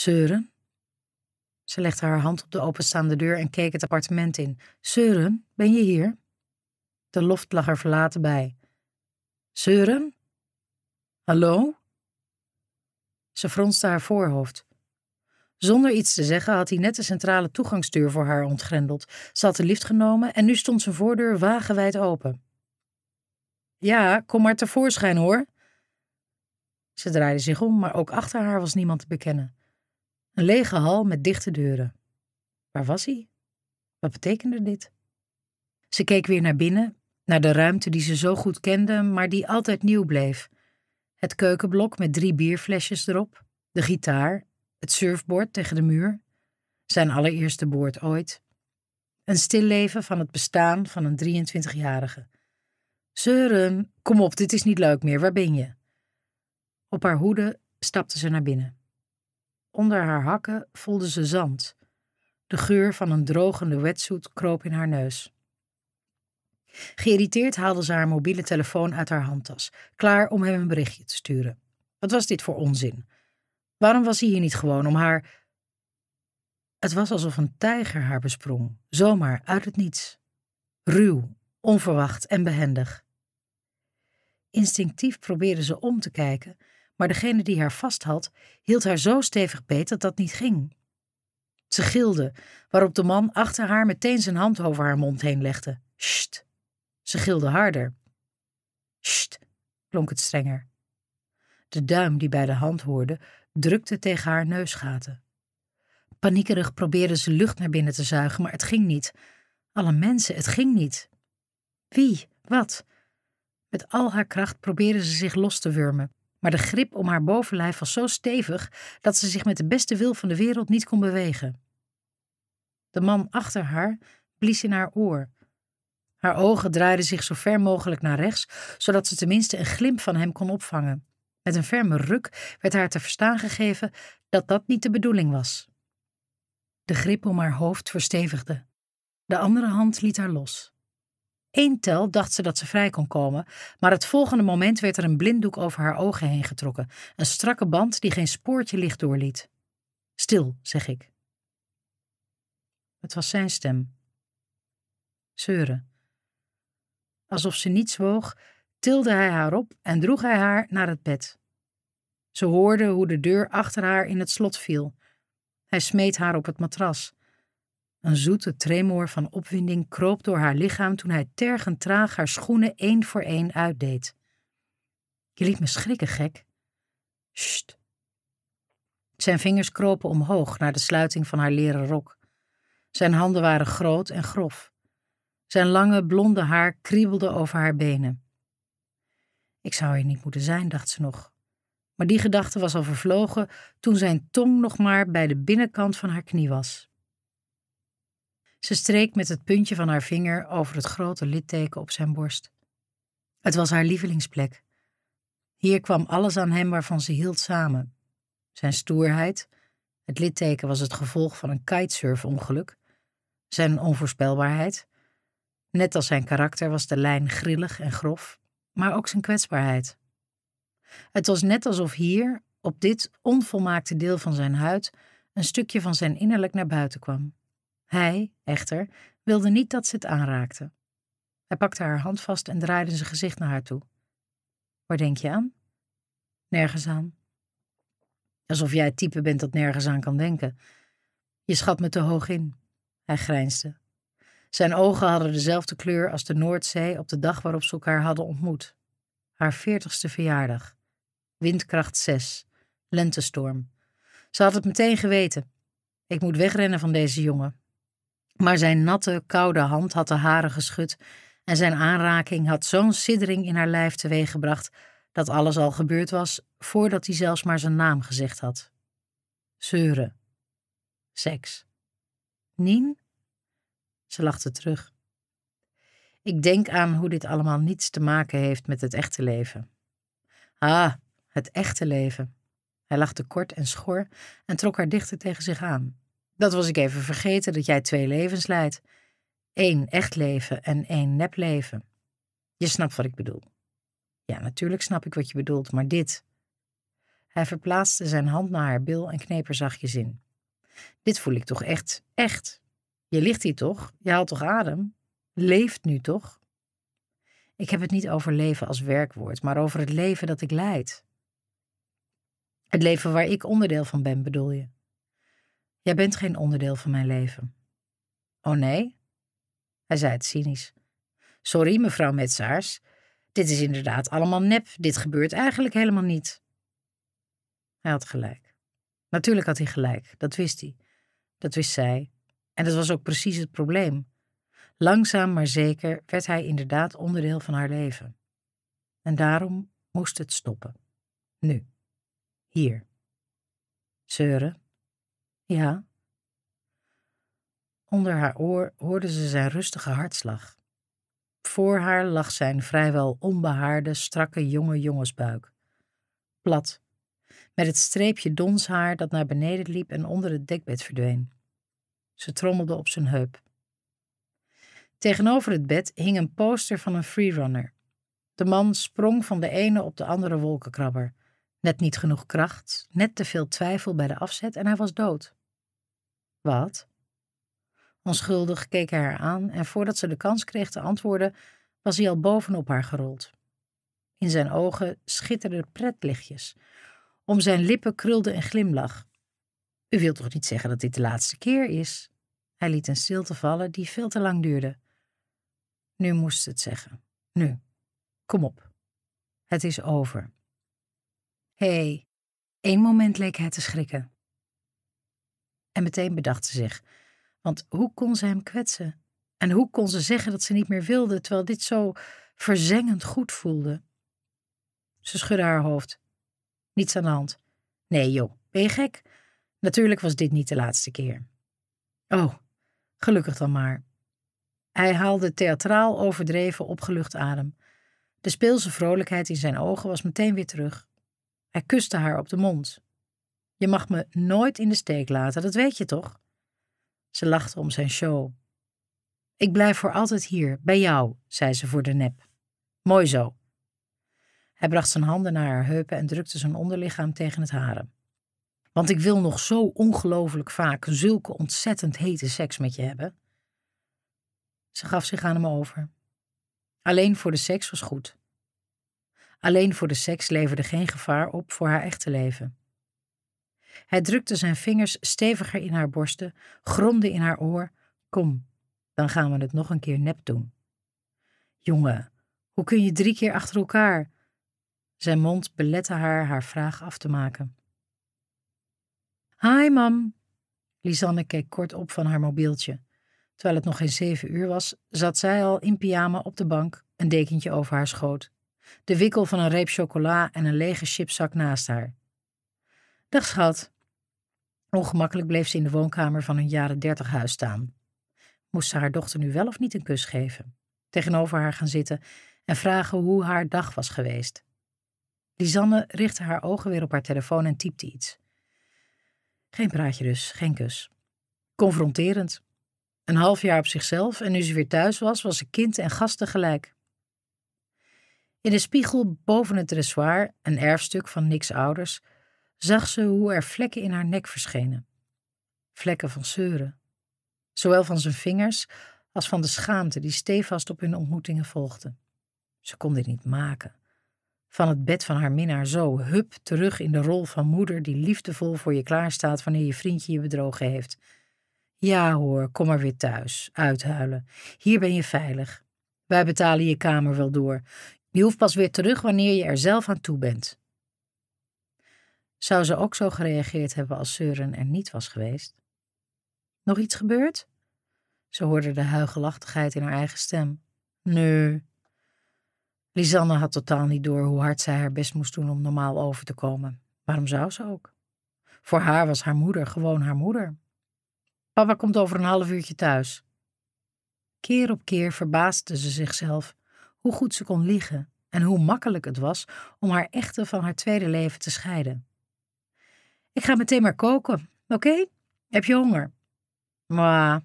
Zeuren? Ze legde haar hand op de openstaande deur en keek het appartement in. Zeuren, ben je hier? De loft lag er verlaten bij. Zeuren? Hallo? Ze fronste haar voorhoofd. Zonder iets te zeggen had hij net de centrale toegangsdeur voor haar ontgrendeld. Ze had de lift genomen en nu stond zijn voordeur wagenwijd open. Ja, kom maar tevoorschijn hoor. Ze draaide zich om, maar ook achter haar was niemand te bekennen. Een lege hal met dichte deuren. Waar was hij? Wat betekende dit? Ze keek weer naar binnen, naar de ruimte die ze zo goed kende, maar die altijd nieuw bleef. Het keukenblok met drie bierflesjes erop, de gitaar, het surfboard tegen de muur, zijn allereerste boord ooit. Een stilleven van het bestaan van een 23-jarige. Zeuren, kom op, dit is niet leuk meer, waar ben je? Op haar hoede stapte ze naar binnen. Onder haar hakken voelde ze zand. De geur van een drogende wetsuit kroop in haar neus. Geïrriteerd haalde ze haar mobiele telefoon uit haar handtas, klaar om hem een berichtje te sturen. Wat was dit voor onzin? Waarom was hij hier niet gewoon om haar. Het was alsof een tijger haar besprong, zomaar uit het niets. Ruw, onverwacht en behendig. Instinctief probeerde ze om te kijken, maar degene die haar vasthad hield haar zo stevig beet dat dat niet ging. Ze gilde, waarop de man achter haar meteen zijn hand over haar mond heen legde. Sst. Ze gilde harder. Sst, klonk het strenger. De duim die bij de hand hoorde, drukte tegen haar neusgaten. Paniekerig probeerde ze lucht naar binnen te zuigen, maar het ging niet. Alle mensen, het ging niet. Wie? Wat? Met al haar kracht probeerde ze zich los te wurmen. Maar de grip om haar bovenlijf was zo stevig dat ze zich met de beste wil van de wereld niet kon bewegen. De man achter haar blies in haar oor. Haar ogen draaiden zich zo ver mogelijk naar rechts, zodat ze tenminste een glimp van hem kon opvangen. Met een ferme ruk werd haar te verstaan gegeven dat dat niet de bedoeling was. De grip om haar hoofd verstevigde. De andere hand liet haar los één tel dacht ze dat ze vrij kon komen, maar het volgende moment werd er een blinddoek over haar ogen heen getrokken, een strakke band die geen spoortje licht doorliet. Stil, zeg ik. Het was zijn stem. Zeuren. Alsof ze niet zwoog, tilde hij haar op en droeg hij haar naar het bed. Ze hoorde hoe de deur achter haar in het slot viel. Hij smeet haar op het matras. Een zoete tremor van opwinding kroop door haar lichaam toen hij tergend traag haar schoenen één voor één uitdeed. Je liet me schrikken, gek. Sst. Zijn vingers kropen omhoog naar de sluiting van haar leren rok. Zijn handen waren groot en grof. Zijn lange, blonde haar kriebelde over haar benen. Ik zou hier niet moeten zijn, dacht ze nog. Maar die gedachte was al vervlogen toen zijn tong nog maar bij de binnenkant van haar knie was. Ze streek met het puntje van haar vinger over het grote litteken op zijn borst. Het was haar lievelingsplek. Hier kwam alles aan hem waarvan ze hield samen. Zijn stoerheid, het litteken was het gevolg van een kitesurfongeluk, zijn onvoorspelbaarheid. Net als zijn karakter was de lijn grillig en grof, maar ook zijn kwetsbaarheid. Het was net alsof hier, op dit onvolmaakte deel van zijn huid, een stukje van zijn innerlijk naar buiten kwam. Hij, echter, wilde niet dat ze het aanraakte. Hij pakte haar hand vast en draaide zijn gezicht naar haar toe. Waar denk je aan? Nergens aan. Alsof jij het type bent dat nergens aan kan denken. Je schat me te hoog in. Hij grijnsde. Zijn ogen hadden dezelfde kleur als de Noordzee op de dag waarop ze elkaar hadden ontmoet. Haar veertigste verjaardag. Windkracht 6. Lentestorm. Ze had het meteen geweten. Ik moet wegrennen van deze jongen. Maar zijn natte, koude hand had de haren geschud en zijn aanraking had zo'n siddering in haar lijf teweeggebracht dat alles al gebeurd was voordat hij zelfs maar zijn naam gezegd had. Zeuren. Seks. Nien? Ze lachte terug. Ik denk aan hoe dit allemaal niets te maken heeft met het echte leven. Ah, het echte leven. Hij lachte kort en schor en trok haar dichter tegen zich aan. Dat was ik even vergeten, dat jij twee levens leidt. Eén echt leven en één nep leven. Je snapt wat ik bedoel. Ja, natuurlijk snap ik wat je bedoelt, maar dit. Hij verplaatste zijn hand naar haar bil en kneep er zachtjes in. Dit voel ik toch echt, echt. Je ligt hier toch? Je haalt toch adem? Leeft nu toch? Ik heb het niet over leven als werkwoord, maar over het leven dat ik leid. Het leven waar ik onderdeel van ben, bedoel je? Jij bent geen onderdeel van mijn leven. Oh nee? Hij zei het cynisch. Sorry, mevrouw Metsaars. Dit is inderdaad allemaal nep. Dit gebeurt eigenlijk helemaal niet. Hij had gelijk. Natuurlijk had hij gelijk. Dat wist hij. Dat wist zij. En dat was ook precies het probleem. Langzaam maar zeker werd hij inderdaad onderdeel van haar leven. En daarom moest het stoppen. Nu. Hier. Zeuren, ja. Onder haar oor hoorde ze zijn rustige hartslag. Voor haar lag zijn vrijwel onbehaarde, strakke jonge jongensbuik. Plat, met het streepje donshaar dat naar beneden liep en onder het dekbed verdween. Ze trommelde op zijn heup. Tegenover het bed hing een poster van een freerunner. De man sprong van de ene op de andere wolkenkrabber. Net niet genoeg kracht, net te veel twijfel bij de afzet en hij was dood. Wat? Onschuldig keek hij haar aan en voordat ze de kans kreeg te antwoorden, was hij al bovenop haar gerold. In zijn ogen schitterden pretlichtjes. Om zijn lippen krulde een glimlach. U wilt toch niet zeggen dat dit de laatste keer is? Hij liet een stilte vallen die veel te lang duurde. Nu moest het zeggen. Nu. Kom op. Het is over. Hé, hey. één moment leek hij te schrikken. En meteen bedacht ze zich. Want hoe kon ze hem kwetsen? En hoe kon ze zeggen dat ze niet meer wilde, terwijl dit zo verzengend goed voelde? Ze schudde haar hoofd. Niets aan de hand. Nee, joh, ben je gek? Natuurlijk was dit niet de laatste keer. Oh, gelukkig dan maar. Hij haalde theatraal overdreven opgelucht adem. De speelse vrolijkheid in zijn ogen was meteen weer terug. Hij kuste haar op de mond. Je mag me nooit in de steek laten, dat weet je toch? Ze lachte om zijn show. Ik blijf voor altijd hier, bij jou, zei ze voor de nep. Mooi zo. Hij bracht zijn handen naar haar heupen en drukte zijn onderlichaam tegen het hare. Want ik wil nog zo ongelooflijk vaak zulke ontzettend hete seks met je hebben. Ze gaf zich aan hem over. Alleen voor de seks was goed. Alleen voor de seks leverde geen gevaar op voor haar echte leven. Hij drukte zijn vingers steviger in haar borsten, gromde in haar oor: Kom, dan gaan we het nog een keer nep doen. Jongen, hoe kun je drie keer achter elkaar? Zijn mond belette haar haar vraag af te maken. Hi, mam. Lisanne keek kort op van haar mobieltje. Terwijl het nog geen zeven uur was, zat zij al in pyjama op de bank, een dekentje over haar schoot. De wikkel van een reep chocola en een lege chipzak naast haar. Dag schat. Ongemakkelijk bleef ze in de woonkamer van hun jaren dertig huis staan. Moest ze haar dochter nu wel of niet een kus geven? Tegenover haar gaan zitten en vragen hoe haar dag was geweest. Lisanne richtte haar ogen weer op haar telefoon en typte iets. Geen praatje dus, geen kus. Confronterend. Een half jaar op zichzelf en nu ze weer thuis was, was ze kind en gast tegelijk. In de spiegel boven het dressoir, een erfstuk van Niks ouders, zag ze hoe er vlekken in haar nek verschenen. Vlekken van zeuren. Zowel van zijn vingers als van de schaamte die stevast op hun ontmoetingen volgde. Ze kon dit niet maken. Van het bed van haar minnaar zo, hup, terug in de rol van moeder die liefdevol voor je klaarstaat wanneer je vriendje je bedrogen heeft. Ja hoor, kom maar weer thuis, uithuilen. Hier ben je veilig. Wij betalen je kamer wel door. Je hoeft pas weer terug wanneer je er zelf aan toe bent. Zou ze ook zo gereageerd hebben als Søren er niet was geweest? Nog iets gebeurd? Ze hoorde de huigelachtigheid in haar eigen stem. Nee. Lisanne had totaal niet door hoe hard zij haar best moest doen om normaal over te komen. Waarom zou ze ook? Voor haar was haar moeder gewoon haar moeder. Papa komt over een half uurtje thuis. Keer op keer verbaasde ze zichzelf hoe goed ze kon liegen en hoe makkelijk het was om haar echte van haar tweede leven te scheiden. Ik ga meteen maar koken, oké? Heb je honger? Maar.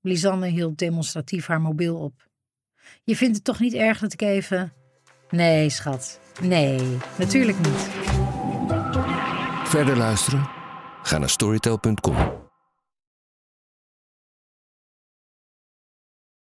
Lisanne hield demonstratief haar mobiel op. Je vindt het toch niet erg dat ik even. Nee, schat. Nee, natuurlijk niet. Verder luisteren? Ga naar storytel.com.